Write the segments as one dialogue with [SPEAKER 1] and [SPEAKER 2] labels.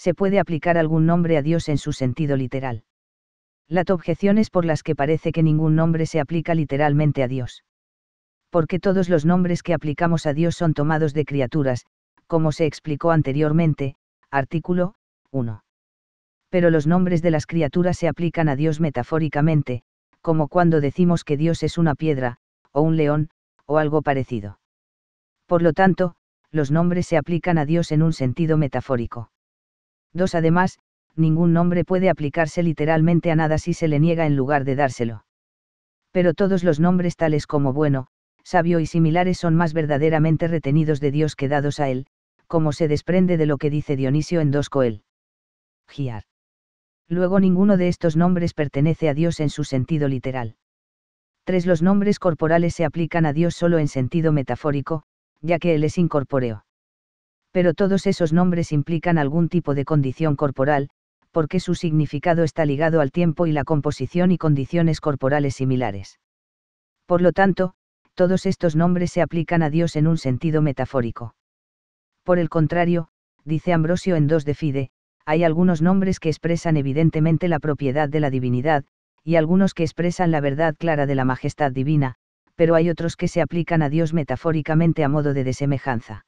[SPEAKER 1] se puede aplicar algún nombre a Dios en su sentido literal. La objeción es por las que parece que ningún nombre se aplica literalmente a Dios. Porque todos los nombres que aplicamos a Dios son tomados de criaturas, como se explicó anteriormente, artículo 1. Pero los nombres de las criaturas se aplican a Dios metafóricamente, como cuando decimos que Dios es una piedra, o un león, o algo parecido. Por lo tanto, los nombres se aplican a Dios en un sentido metafórico 2. Además, ningún nombre puede aplicarse literalmente a nada si se le niega en lugar de dárselo. Pero todos los nombres tales como bueno, sabio y similares son más verdaderamente retenidos de Dios que dados a Él, como se desprende de lo que dice Dionisio en 2 Coel. Giar. Luego ninguno de estos nombres pertenece a Dios en su sentido literal. 3. Los nombres corporales se aplican a Dios solo en sentido metafórico, ya que Él es incorpóreo pero todos esos nombres implican algún tipo de condición corporal, porque su significado está ligado al tiempo y la composición y condiciones corporales similares. Por lo tanto, todos estos nombres se aplican a Dios en un sentido metafórico. Por el contrario, dice Ambrosio en 2 de Fide, hay algunos nombres que expresan evidentemente la propiedad de la divinidad, y algunos que expresan la verdad clara de la majestad divina, pero hay otros que se aplican a Dios metafóricamente a modo de desemejanza.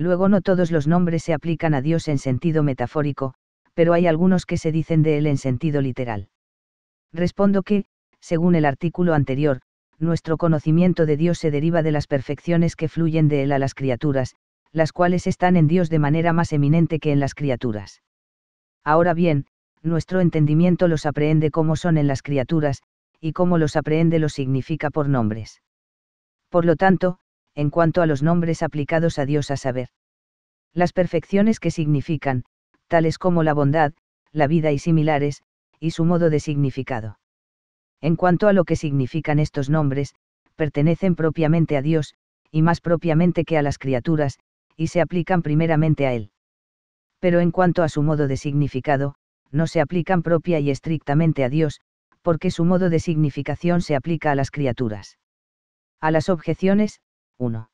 [SPEAKER 1] Luego no todos los nombres se aplican a Dios en sentido metafórico, pero hay algunos que se dicen de Él en sentido literal. Respondo que, según el artículo anterior, nuestro conocimiento de Dios se deriva de las perfecciones que fluyen de Él a las criaturas, las cuales están en Dios de manera más eminente que en las criaturas. Ahora bien, nuestro entendimiento los aprehende como son en las criaturas, y como los aprehende los significa por nombres. Por lo tanto, en cuanto a los nombres aplicados a Dios a saber. Las perfecciones que significan, tales como la bondad, la vida y similares, y su modo de significado. En cuanto a lo que significan estos nombres, pertenecen propiamente a Dios, y más propiamente que a las criaturas, y se aplican primeramente a Él. Pero en cuanto a su modo de significado, no se aplican propia y estrictamente a Dios, porque su modo de significación se aplica a las criaturas. A las objeciones, 1.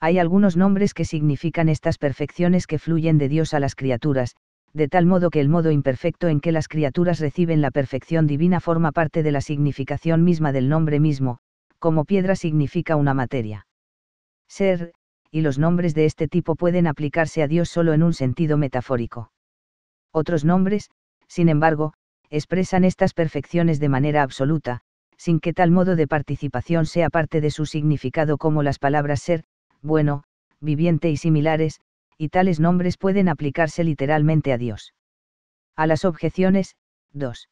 [SPEAKER 1] Hay algunos nombres que significan estas perfecciones que fluyen de Dios a las criaturas, de tal modo que el modo imperfecto en que las criaturas reciben la perfección divina forma parte de la significación misma del nombre mismo, como piedra significa una materia. Ser, y los nombres de este tipo pueden aplicarse a Dios solo en un sentido metafórico. Otros nombres, sin embargo, expresan estas perfecciones de manera absoluta, sin que tal modo de participación sea parte de su significado como las palabras ser, bueno, viviente y similares, y tales nombres pueden aplicarse literalmente a Dios. A las objeciones, 2.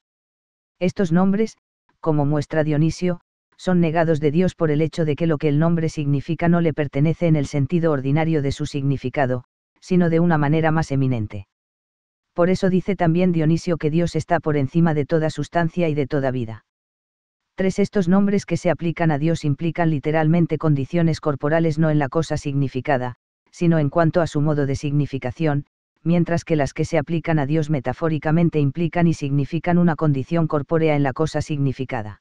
[SPEAKER 1] Estos nombres, como muestra Dionisio, son negados de Dios por el hecho de que lo que el nombre significa no le pertenece en el sentido ordinario de su significado, sino de una manera más eminente. Por eso dice también Dionisio que Dios está por encima de toda sustancia y de toda vida. Tres estos nombres que se aplican a Dios implican literalmente condiciones corporales no en la cosa significada, sino en cuanto a su modo de significación, mientras que las que se aplican a Dios metafóricamente implican y significan una condición corpórea en la cosa significada.